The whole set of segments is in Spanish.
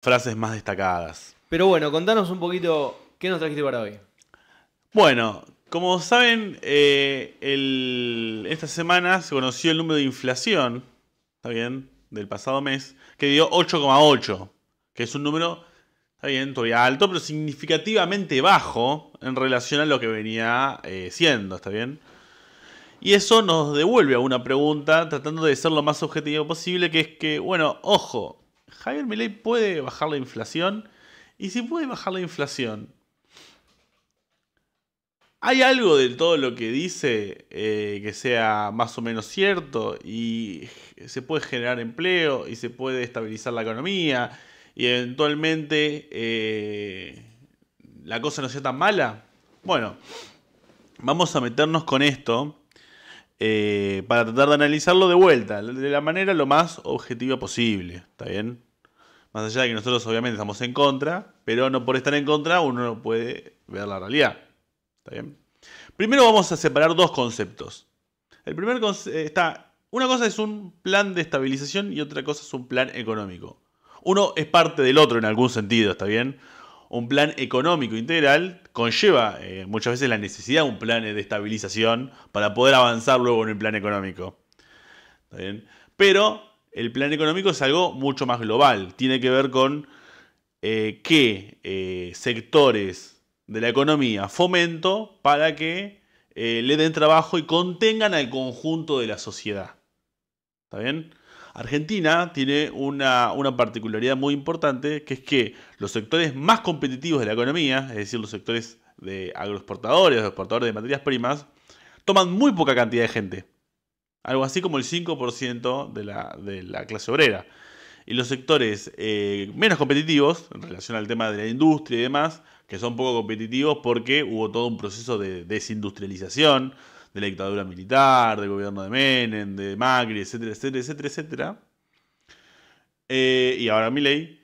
frases más destacadas. Pero bueno, contanos un poquito qué nos trajiste para hoy. Bueno, como saben, eh, esta semana se conoció el número de inflación, ¿está bien? Del pasado mes, que dio 8,8, que es un número, está bien, todavía alto, pero significativamente bajo en relación a lo que venía eh, siendo, ¿está bien? Y eso nos devuelve a una pregunta, tratando de ser lo más objetivo posible, que es que, bueno, ojo, Javier Milei puede bajar la inflación. Y si puede bajar la inflación, hay algo de todo lo que dice eh, que sea más o menos cierto y se puede generar empleo y se puede estabilizar la economía y eventualmente eh, la cosa no sea tan mala. Bueno, vamos a meternos con esto eh, para tratar de analizarlo de vuelta, de la manera lo más objetiva posible, ¿está bien? Más allá de que nosotros obviamente estamos en contra, pero no por estar en contra uno no puede ver la realidad, ¿está bien? Primero vamos a separar dos conceptos. El primer eh, está, una cosa es un plan de estabilización y otra cosa es un plan económico. Uno es parte del otro en algún sentido, ¿está bien? un plan económico integral conlleva eh, muchas veces la necesidad de un plan de estabilización para poder avanzar luego en el plan económico. Pero el plan económico es algo mucho más global, tiene que ver con eh, qué eh, sectores de la economía fomento para que le den trabajo y contengan al conjunto de la sociedad. ¿Está bien? Argentina tiene una, particularidad muy importante, que es que los sectores más competitivos de la economía, es decir, los sectores de agroexportadores, exportadores de materias primas, toman muy poca cantidad de gente. Algo así como el 5% de la, clase obrera. Y los sectores eh, menos competitivos, en relación al tema de la industria y demás, que son poco competitivos porque hubo todo un proceso de desindustrialización, de la dictadura militar, del gobierno de Menem, de Macri, etcétera, etcétera, etcétera, etcétera. Eh, y ahora mi ley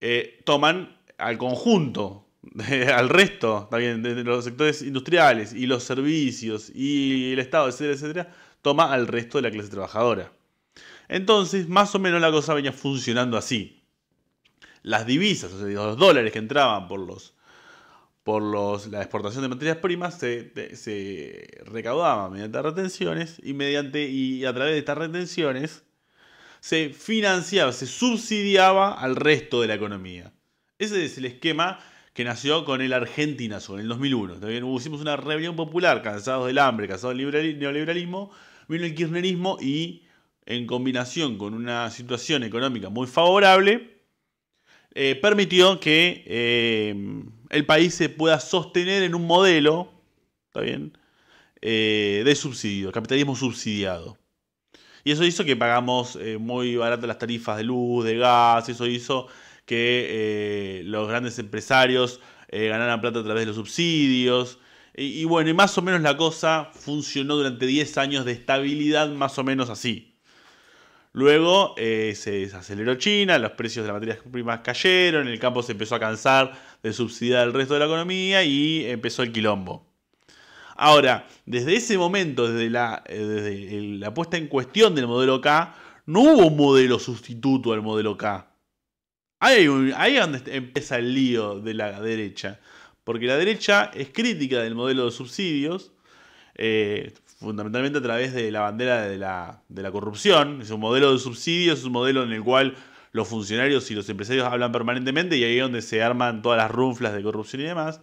eh, toman al conjunto, al resto también, de los sectores industriales y los servicios y el Estado, etcétera, etcétera, toma al resto de la clase trabajadora. Entonces, más o menos la cosa venía funcionando así. Las divisas, o los dólares que entraban por los por la exportación de materias primas se, recaudaba mediante retenciones y, mediante, y a través de estas retenciones se financiaba, se subsidiaba al resto de la economía. Ese es el esquema que nació con el Argentina en el 2001. También hicimos una rebelión popular, cansados del hambre, cansados del neoliberalismo, vino el kirchnerismo y en combinación con una situación económica muy favorable, eh, permitió que eh, el país se pueda sostener en un modelo, ¿está bien? Eh, de subsidio, capitalismo subsidiado. Y eso hizo que pagamos muy baratas las tarifas de luz, de gas, eso hizo que los grandes empresarios ganaran plata a través de los subsidios. Y, y bueno, y más o menos la cosa funcionó durante 10 años de estabilidad, más o menos así. Luego eh, se desaceleró China, los precios de las materias primas cayeron, el campo se empezó a cansar de subsidiar el resto de la economía y empezó el quilombo. Ahora, desde ese momento, desde eh, la, puesta en cuestión del modelo K, no hubo un modelo sustituto al modelo K. Ahí, es donde empieza el lío de la derecha. Porque la derecha es crítica del modelo de subsidios, eh, fundamentalmente a través de la bandera de la, corrupción. Es un modelo de subsidios, es un modelo en el cual los funcionarios y los empresarios hablan permanentemente y ahí es donde se arman todas las runflas de corrupción y demás.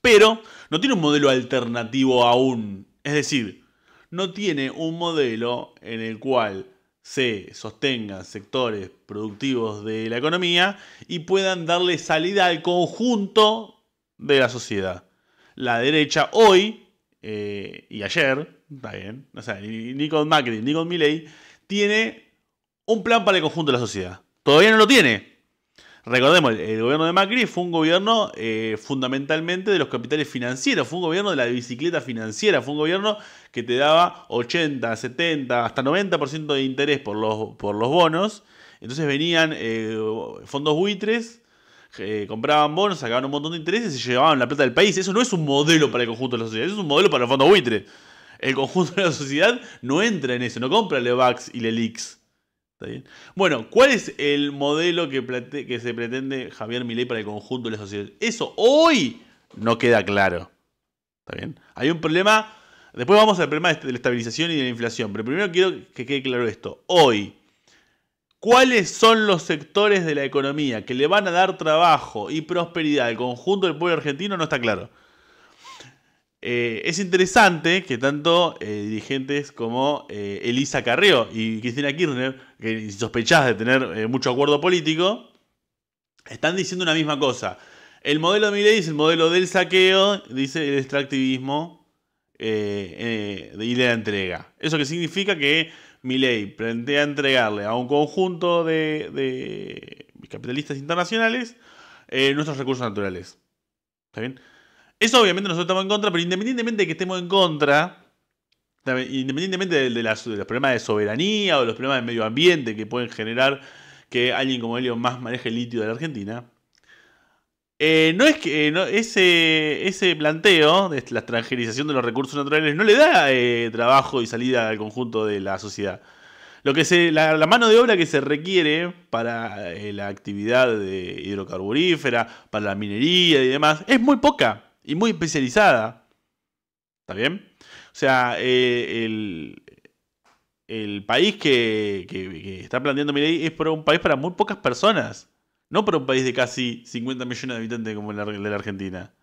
Pero no tiene un modelo alternativo aún. Es decir, no tiene un modelo en el cual se sostengan sectores productivos de la economía y puedan darle salida al conjunto de la sociedad. La derecha hoy eh, y ayer, está bien, o sea, con Macri, con Milley, tiene un plan para el conjunto de la sociedad. Todavía no lo tiene. Recordemos, el gobierno de Macri fue un gobierno eh, fundamentalmente de los capitales financieros, fue un gobierno de la bicicleta financiera, fue un gobierno que te daba 80, 70, hasta 90% de interés por los, por los bonos. Entonces venían eh, fondos buitres eh, compraban bonos, sacaban un montón de intereses y llevaban la plata del país. Eso no es un modelo para el conjunto de la sociedad, eso es un modelo para el fondo buitre. El conjunto de la sociedad no entra en eso, no compra Levax y Lelix. ¿Está bien? Bueno, ¿cuál es el modelo que, que se pretende Javier Milei para el conjunto de la sociedad? Eso hoy no queda claro. ¿Está bien? Hay un problema. Después vamos al problema de la estabilización y de la inflación. Pero primero quiero que quede claro esto. Hoy, ¿Cuáles son los sectores de la economía que le van a dar trabajo y prosperidad al conjunto del pueblo argentino? No está claro. Eh, es interesante que tanto eh, dirigentes como eh, Elisa Carreo y Cristina Kirchner, que sospechás de tener mucho acuerdo político, están diciendo una misma cosa. El modelo de Miley es el modelo del saqueo, dice el extractivismo y de la entrega. ¿Eso que significa? Que mi ley, a entregarle a un conjunto de, capitalistas internacionales eh, nuestros recursos naturales. ¿Está bien? Eso obviamente nosotros estamos en contra, pero independientemente de que estemos en contra, independientemente de, los problemas de soberanía o los problemas de medio ambiente que pueden generar que alguien como Elio más maneje el litio de la Argentina, eh, no es que eh, ese, ese planteo de la extranjerización de los recursos naturales no le da eh, trabajo y salida al conjunto de la sociedad. Lo que la, mano de obra que se requiere para la actividad de hidrocarburífera, para la minería y demás, es muy poca y muy especializada. ¿Está bien? O sea, el, país que, está planteando mi ley es un país para muy pocas personas. No para un país de casi 50 millones de habitantes como de la Argentina.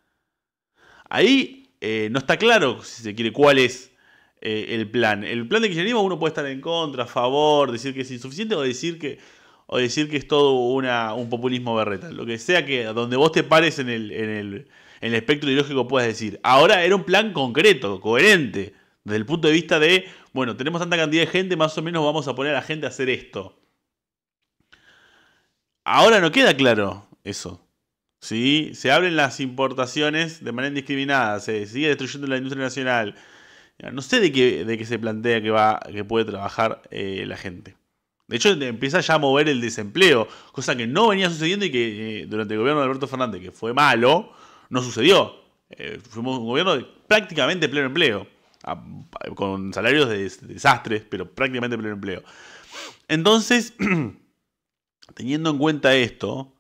Ahí eh, no está claro, si se quiere, cuál es eh, el plan. El plan de kirchnerismo uno puede estar en contra, a favor, decir que es insuficiente o decir que, o decir que es todo una, un populismo berreta. Lo que sea que donde vos te pares en el, en el, en el espectro ideológico puedas decir. Ahora era un plan concreto, coherente, desde el punto de vista de, bueno, tenemos tanta cantidad de gente, más o menos vamos a poner a la gente a hacer esto. Ahora no queda claro eso. ¿sí? Se abren las importaciones de manera indiscriminada, se sigue destruyendo la industria nacional. No sé de qué, de qué se plantea que, va, que puede trabajar eh, la gente. De hecho, empieza ya a mover el desempleo, cosa que no venía sucediendo y que eh, durante el gobierno de Alberto Fernández, que fue malo, no sucedió. Eh, fuimos un gobierno de prácticamente pleno empleo, con salarios de, de desastres, pero prácticamente pleno empleo. Entonces, Teniendo en cuenta esto,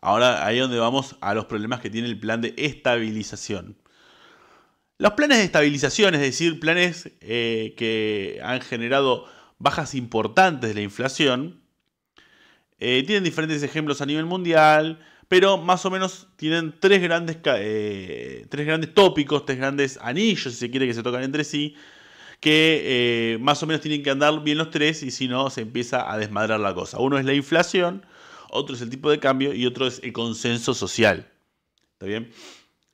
ahora ahí es donde vamos a los problemas que tiene el plan de estabilización. Los planes de estabilización, es decir, planes eh, que han generado bajas importantes de la inflación, eh, tienen diferentes ejemplos a nivel mundial, pero más o menos tienen tres grandes, eh, tres grandes tópicos, tres grandes anillos, si se quiere, que se tocan entre sí, que eh, más o menos tienen que andar bien los tres y si no se empieza a desmadrar la cosa. Uno es la inflación, otro es el tipo de cambio y otro es el consenso social. ¿Está bien?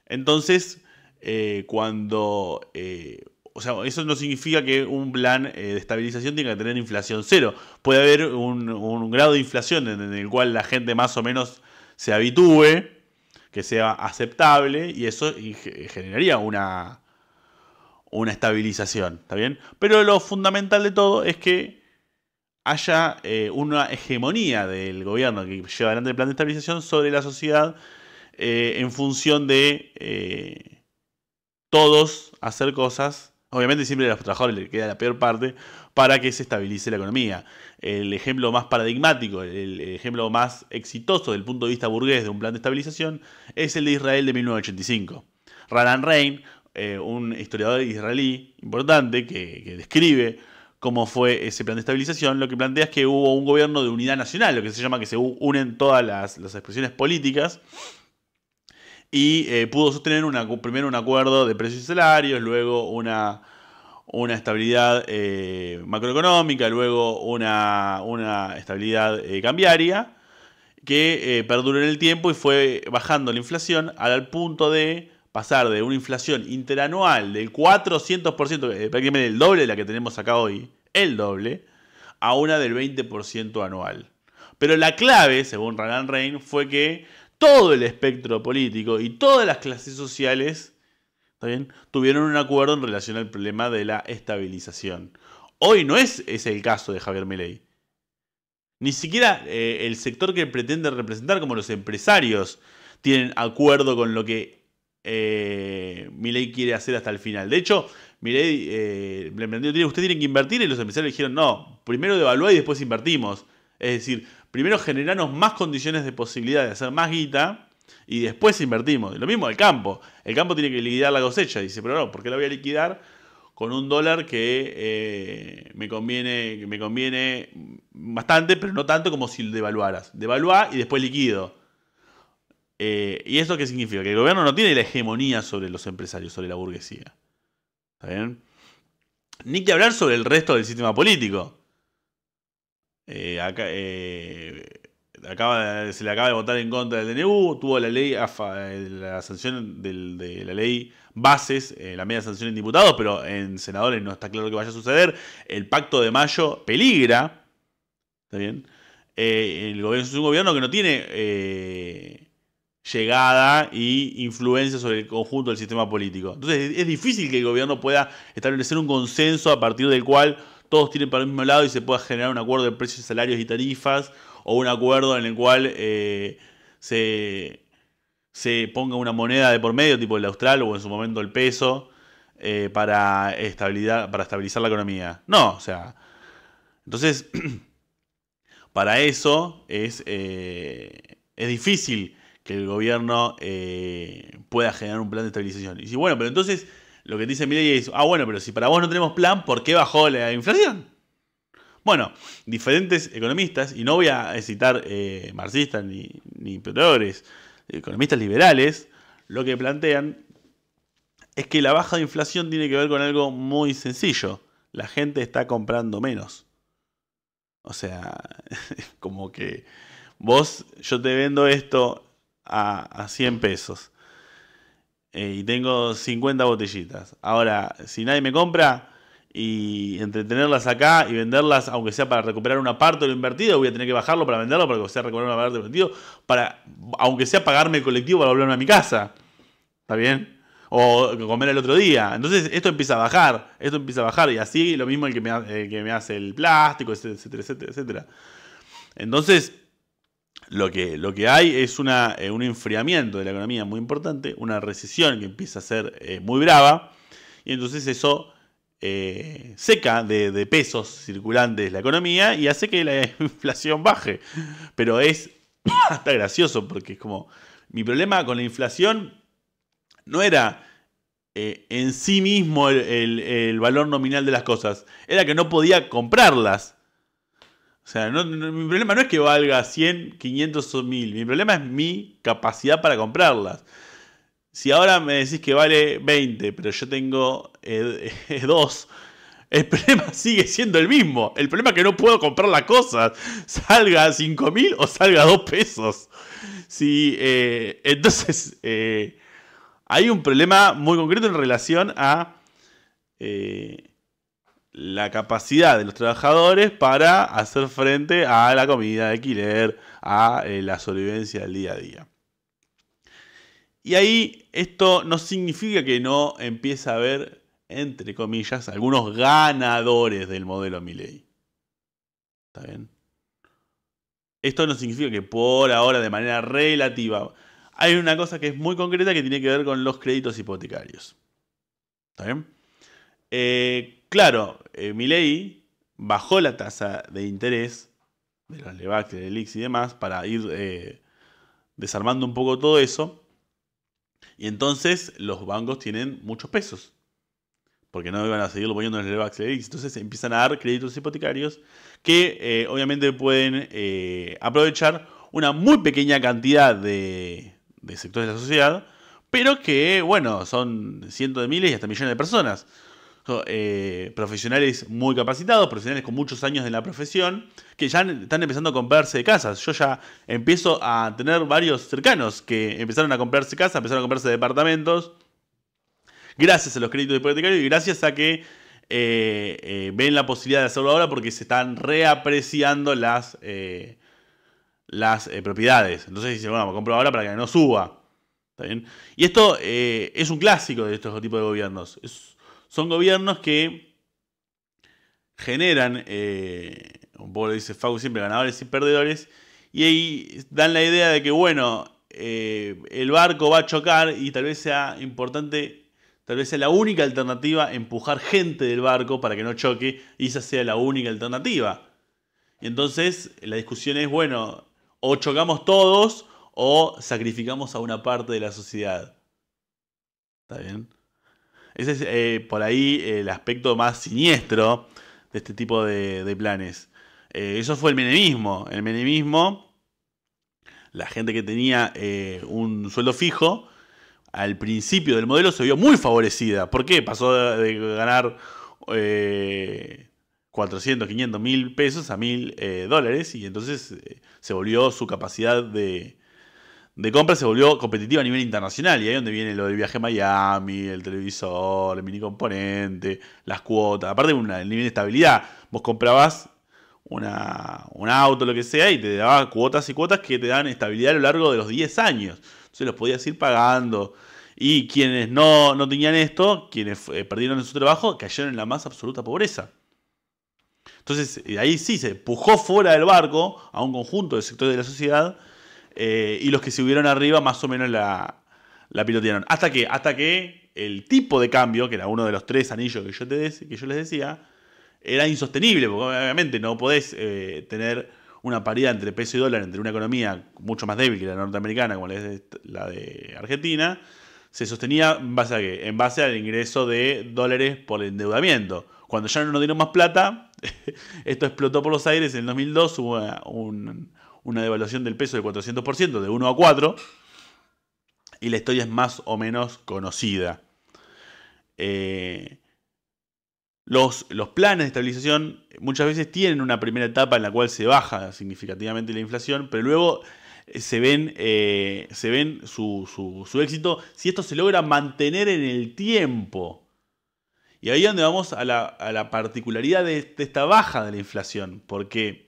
Entonces, eh, cuando... Eh, o sea, eso no significa que un plan de estabilización tenga que tener inflación cero. Puede haber un grado de inflación en el cual la gente más o menos se habitúe, que sea aceptable, y eso generaría una, una estabilización, ¿está bien? Pero lo fundamental de todo es que haya eh, una hegemonía del gobierno que lleva adelante el plan de estabilización sobre la sociedad eh, en función de eh, todos hacer cosas. Obviamente siempre a los trabajadores les queda la peor parte para que se estabilice la economía. El ejemplo más paradigmático, el ejemplo más exitoso del punto de vista burgués de un plan de estabilización es el de Israel de 1985. Ralan Rein eh, un historiador israelí importante que, describe cómo fue ese plan de estabilización, lo que plantea es que hubo un gobierno de unidad nacional, lo que se llama que se unen todas las, expresiones políticas, y eh, pudo sostener primero un acuerdo de precios y salarios, luego una, una estabilidad eh, macroeconómica, luego una estabilidad cambiaria, que perduró en el tiempo y fue bajando la inflación al punto de pasar de una inflación interanual del 400%, eh, prácticamente el doble de la que tenemos acá hoy, el doble, a una del 20% anual. Pero la clave, según Ranan Rein, fue que todo el espectro político y todas las clases sociales tuvieron un acuerdo en relación al problema de la estabilización. Hoy no es ese el caso de Javier Milei. Ni siquiera eh, el sector que pretende representar, como los empresarios, tienen acuerdo con lo que eh, ley quiere hacer hasta el final. De hecho, Milei eh, le usted "Usted tiene que invertir y los empresarios dijeron, no, primero devalúa y después invertimos. Es decir, primero generarnos más condiciones de posibilidad de hacer más guita y después invertimos. Lo mismo el campo. El campo tiene que liquidar la cosecha. Dice, pero no, ¿por qué la voy a liquidar? con un dólar que eh, me, conviene, me conviene bastante, pero no tanto como si devaluaras. Devaluá y después liquido. Eh, ¿Y eso qué significa? Que el gobierno no tiene la hegemonía sobre los empresarios, sobre la burguesía. ¿Está bien? Ni que hablar sobre el resto del sistema político. Eh, eh, se le acaba de votar en contra del DNU, tuvo la ley, ah, la sanción de la ley bases, la media sanción en diputados, pero en senadores no está claro que vaya a suceder. El pacto de mayo peligra. ¿Está bien? el gobierno es un gobierno que no tiene llegada y influencia sobre el conjunto del sistema político. Entonces es difícil que el gobierno pueda establecer un consenso a partir del cual todos tienen para el mismo lado y se pueda generar un acuerdo de precios, salarios y tarifas o un acuerdo en el cual eh, se, se, ponga una moneda de por medio, tipo el austral o en su momento el peso, eh, para, estabilidad, para estabilizar la economía. No, o sea. Entonces, para eso es, eh, es difícil que el gobierno eh, pueda generar un plan de estabilización. Y si, bueno, pero entonces lo que dice Milei es, ah, bueno, pero si para vos no tenemos plan, ¿por qué bajó la inflación? Bueno, diferentes economistas, y no voy a citar eh, marxistas ni, ni economistas liberales, lo que plantean es que la baja de inflación tiene que ver con algo muy sencillo. La gente está comprando menos. O sea, como que vos, yo te vendo esto a, 100 pesos. Eh, y tengo 50 botellitas. Ahora, si nadie me compra y entretenerlas acá y venderlas, aunque sea para recuperar una parte de lo invertido, voy a tener que bajarlo para venderlo, para que sea recuperar una parte de lo invertido, para, aunque sea pagarme el colectivo para volverme a mi casa. ¿Está bien? O comer el otro día. Entonces esto empieza a bajar, esto empieza a bajar y así lo mismo el que me, que me hace el plástico, etcétera, etcétera, etcétera. Entonces, lo que, lo que hay es eh, un enfriamiento de la economía muy importante, una recesión que empieza a ser eh, muy brava, y entonces eso eh, seca de, pesos circulantes la economía y hace que la inflación baje. Pero es hasta gracioso porque es como, mi problema con la inflación no era en sí mismo el valor nominal de las cosas, era que no podía comprarlas. O sea, mi problema no es que valga 100, 500 o 1000. Mi problema es mi capacidad para comprarlas. Si ahora me decís que vale 20, pero yo tengo 2, eh, el problema sigue siendo el mismo. El problema es que no puedo comprar las cosas. Salga a 5000 o salga a 2 pesos. Si, eh, entonces, eh, hay un problema muy concreto en relación a la capacidad de los trabajadores para hacer frente a la comida de alquiler, a eh, la sobrevivencia del día a día. Y ahí esto no significa que no empiece a haber, entre comillas, algunos ganadores del modelo Milley. ¿Está bien? Esto no significa que por ahora, de manera relativa, hay una cosa que es muy concreta que tiene que ver con los créditos hipotecarios. ¿Está bien? Eh, claro, eh, Milei bajó la tasa de interés de los Levax, del Elix y demás para ir eh, desarmando un poco todo eso. Y entonces los bancos tienen muchos pesos. Porque no iban a seguir poniendo en el Levax y Entonces empiezan a dar créditos hipotecarios que eh, obviamente pueden eh, aprovechar una muy pequeña cantidad de sectores de la sociedad pero que, bueno, son cientos de miles y hasta millones de personas eh, profesionales muy capacitados, profesionales con muchos años de la profesión, que ya están empezando a comprarse casas. Yo ya empiezo a tener varios cercanos que empezaron a comprarse casas, empezaron a comprarse departamentos, gracias a los créditos hipotecarios y gracias a que eh, eh, ven la posibilidad de hacerlo ahora porque se están reapreciando las, eh, las propiedades. Entonces dicen, bueno, compro ahora para que no suba. ¿Está bien? Y esto es un clásico de estos tipos de gobiernos. Es son gobiernos que generan, un eh, poco lo dice Fau siempre, ganadores y perdedores, y ahí dan la idea de que, bueno, eh, el barco va a chocar y tal vez sea importante, tal vez sea la única alternativa empujar gente del barco para que no choque y esa sea la única alternativa. Y entonces la discusión es, bueno, o chocamos todos o sacrificamos a una parte de la sociedad. ¿Está bien? Ese es eh, por ahí eh, el aspecto más siniestro de este tipo de, planes. Eh, eso fue el menemismo. El menemismo, la gente que tenía un sueldo fijo, al principio del modelo se vio muy favorecida. ¿Por qué? Pasó de, ganar 400, 500 mil pesos a mil dólares y entonces se volvió su capacidad de, de compra se volvió competitivo a nivel internacional. Y ahí es donde viene lo del viaje a Miami, el televisor, el mini componente, las cuotas. Aparte, una, el nivel de estabilidad. Vos comprabas una, un auto, lo que sea, y te daba cuotas y cuotas que te dan estabilidad a lo largo de los 10 años. Entonces los podías ir pagando. Y quienes no, tenían esto, quienes eh, perdieron su trabajo, cayeron en la más absoluta pobreza. Entonces, eh, ahí sí se empujó fuera del barco a un conjunto de sectores de la sociedad eh, y los que se subieron arriba más o menos la, la pilotearon. Hasta que, hasta que el tipo de cambio, que era uno de los tres anillos que yo, te que yo les decía, era insostenible, porque obviamente no podés eh, tener una paridad entre peso y dólar, entre una economía mucho más débil que la norteamericana, como la la de Argentina, se sostenía en base a qué? En base al ingreso de dólares por endeudamiento. Cuando ya no nos dieron más plata, esto explotó por los aires en el 2002, hubo un, una devaluación del peso de 400%, de 1 a 4, y la historia es más o menos conocida. Eh, los, planes de estabilización muchas veces tienen una primera etapa en la cual se baja significativamente la inflación, pero luego eh, se ven, eh, se ven su, éxito si esto se logra mantener en el tiempo. Y ahí es donde vamos a la, particularidad de esta baja de la inflación, porque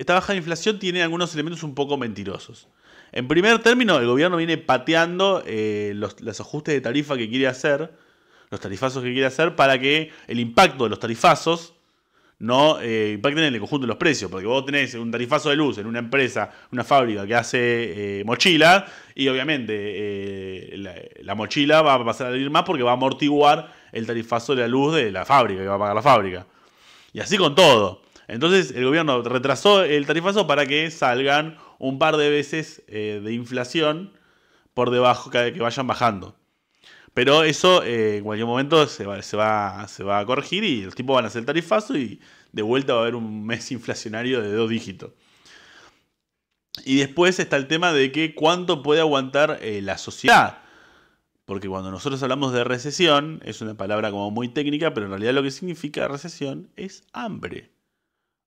esta baja de inflación tiene algunos elementos un poco mentirosos. En primer término, el gobierno viene pateando eh, los, ajustes de tarifa que quiere hacer, los tarifazos que quiere hacer, para que el impacto de los tarifazos no eh, impacten en el conjunto de los precios. Porque vos tenés un tarifazo de luz en una empresa, una fábrica que hace eh, mochila, y obviamente la, la, mochila va a pasar a salir más porque va a amortiguar el tarifazo de la luz de la fábrica, que va a pagar la fábrica. Y así con todo. Entonces el gobierno retrasó el tarifazo para que salgan un par de veces eh, de inflación por debajo, que, que vayan bajando. Pero eso eh, en cualquier momento se va, a corregir y los tipos van a hacer el tarifazo y de vuelta va a haber un mes inflacionario de dos dígitos. Y después está el tema de que cuánto puede aguantar eh, la sociedad. Porque cuando nosotros hablamos de recesión, es una palabra como muy técnica, pero en realidad lo que significa recesión es hambre.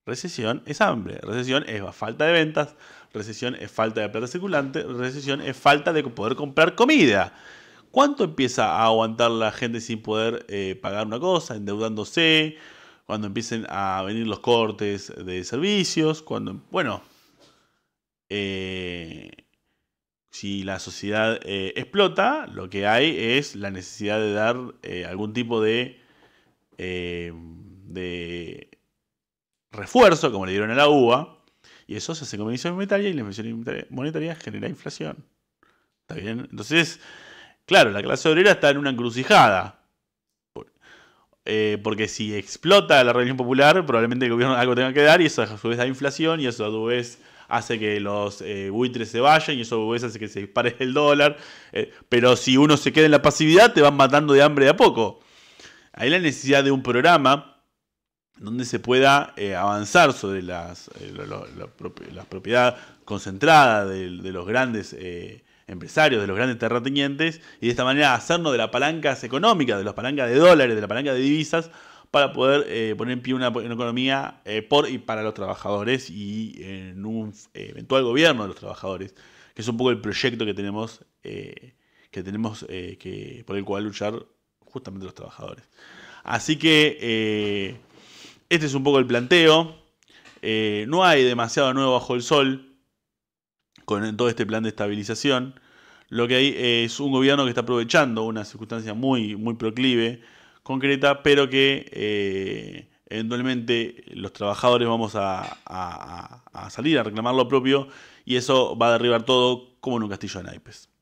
Recesión es hambre, recesión es falta de ventas, recesión es falta de plata circulante, recesión es falta de poder comprar comida. ¿Cuánto empieza a aguantar la gente sin poder eh, pagar una cosa, endeudándose? Cuando empiecen a venir los cortes de servicios, cuando, bueno, eh, si la sociedad eh, explota, lo que hay es la necesidad de dar algún tipo de, de refuerzo, como le dieron a la UBA, y eso se hace con emisión monetaria y la inversión monetaria genera inflación. ¿Está bien? Entonces, claro, la clase obrera está en una encrucijada. Eh, porque si explota la rebelión popular, probablemente el gobierno algo tenga que dar y eso a su vez da inflación y eso a su vez hace que los eh, buitres se vayan y eso a su vez hace que se dispare el dólar. Eh, pero si uno se queda en la pasividad, te van matando de hambre de a poco. Hay la necesidad de un programa donde se pueda eh, avanzar sobre las, eh, la, propiedad concentrada de, los grandes eh, empresarios, de los grandes terratenientes, y de esta manera hacernos de las palancas económicas, de las palancas de dólares, de la palanca de divisas, para poder poner en pie una, economía por y para los trabajadores y en un eventual gobierno de los trabajadores, que es un poco el proyecto que tenemos, que tenemos que, por el cual luchar justamente los trabajadores. Así que este es un poco el planteo. Eh, no hay demasiado nuevo bajo el sol con todo este plan de estabilización. Lo que hay es un gobierno que está aprovechando una circunstancia muy, muy proclive, concreta, pero que eh, eventualmente los trabajadores vamos a, salir a reclamar lo propio y eso va a derribar todo como en un castillo de naipes.